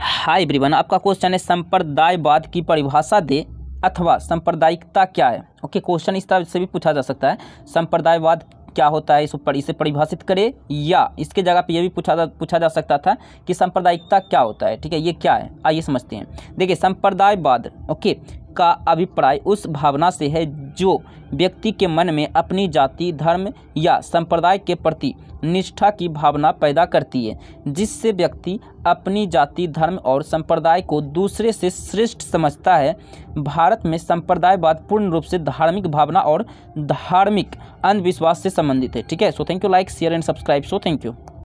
हाय ब्रिवन आपका क्वेश्चन है संप्रदायवाद की परिभाषा दे अथवा सांप्रदायिकता क्या है ओके क्वेश्चन इस तरह से भी पूछा जा सकता है संप्रदायवाद क्या होता है इस पर इसे परिभाषित करे या इसके जगह पर यह भी पूछा जा पूछा जा सकता था कि सांप्रदायिकता क्या होता है ठीक है ये क्या है आइए समझते हैं देखिए संप्रदायवाद ओके का अभिप्राय उस भावना से है जो व्यक्ति के मन में अपनी जाति धर्म या संप्रदाय के प्रति निष्ठा की भावना पैदा करती है जिससे व्यक्ति अपनी जाति धर्म और संप्रदाय को दूसरे से श्रेष्ठ समझता है भारत में संप्रदायवाद पूर्ण रूप से धार्मिक भावना और धार्मिक अंधविश्वास से संबंधित है ठीक है so thank you like share and subscribe so thank you